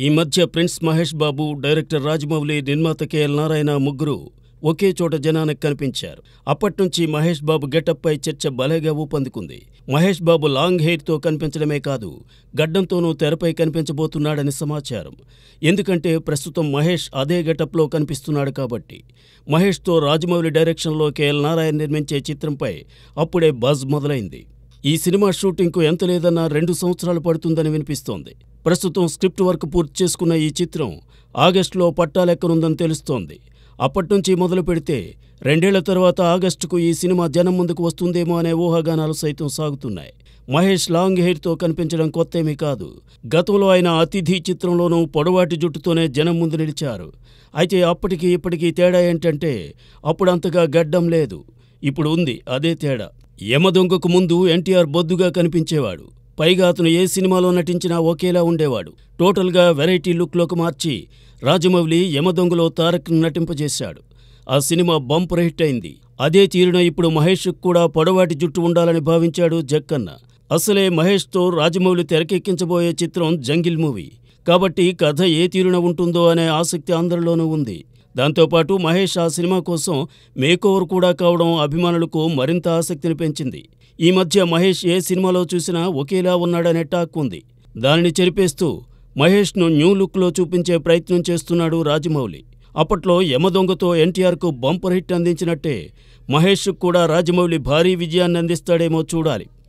ఈ మధ్య prince Mahesh Babu director Rajamouli నిర్మాత కేఎల్ నారాయణ ముగ్గురు ఒకే చోట జనానికి కనిపించారు అప్పట్నుంచి మహేష్ బాబు గెటప్పై చర్చ బలేగా ఊపందుకుంది మహేష్ బాబు లాంగ్ హెయిర్తో కనిపించడమే కాదు గడ్డంతోనూ తెరపై కనిపించబోతున్నాడని సమాచారం ఎందుకంటే ప్రస్తుతం మహేష్ అదే గెటప్లో కనిపిస్తున్నాడు కాబట్టి మహేష్తో రాజమౌళి డైరెక్షన్లో కేఎల్ నారాయణ నిర్మించే చిత్రంపై అప్పుడే బజ్ మొదలైంది ఈ సినిమా షూటింగ్కు ఎంత లేదన్నా రెండు సంవత్సరాలు పడుతుందని వినిపిస్తోంది ప్రస్తుతం స్క్రిప్ట్ వర్క్ పూర్తి చేసుకున్న ఈ చిత్రం ఆగస్టులో పట్టాలెక్కనుందని తెలుస్తోంది అప్పట్నుంచి మొదలు పెడితే రెండేళ్ల తర్వాత ఆగస్టుకు ఈ సినిమా జనం ముందుకు వస్తుందేమో అనే ఊహాగానాలు సైతం సాగుతున్నాయి మహేష్ లాంగ్ హెయిర్తో కనిపించడం కొత్తేమీ కాదు గతంలో ఆయన అతిథి చిత్రంలోనూ పొడవాటి జుట్టుతోనే జనం ముందు నిలిచారు అయితే అప్పటికి ఇప్పటికీ తేడా ఏంటంటే అప్పుడంతగా గడ్డం లేదు ఇప్పుడు ఉంది అదే తేడా యమదొంగకు ముందు ఎన్టీఆర్ బొద్దుగా కనిపించేవాడు పైగా అతను ఏ సినిమాలో నటించినా ఒకేలా ఉండేవాడు టోటల్గా వెరైటీ లుక్లోకి మార్చి రాజమౌళి యమదొంగలో తారక్ను నటింపజేశాడు ఆ సినిమా బంప్ హిట్ అయింది అదే తీరున ఇప్పుడు మహేష్కు కూడా పొడవాటి జుట్టు ఉండాలని భావించాడు జక్కన్న అసలే మహేష్తో రాజమౌళి తెరకెక్కించబోయే చిత్రం జంగిల్ మూవీ కాబట్టి కథ ఏ తీరున ఉంటుందో అనే ఆసక్తి అందరిలోనూ ఉంది దాంతోపాటు మహేష్ ఆ సినిమా కోసం మేకోవర్ కూడా కావడం అభిమానులకు మరింత ఆసక్తిని పెంచింది ఈ మధ్య మహేష్ ఏ సినిమాలో చూసినా ఒకేలా ఉన్నాడనే టాక్ ఉంది దానిని చెరిపేస్తూ మహేష్ను న్యూ లుక్లో చూపించే ప్రయత్నం చేస్తున్నాడు రాజమౌళి అప్పట్లో యమదొంగతో ఎన్టీఆర్కు బంపర్ హిట్ అందించినట్టే మహేష్ కూడా రాజమౌళి భారీ విజయాన్ని అందిస్తాడేమో చూడాలి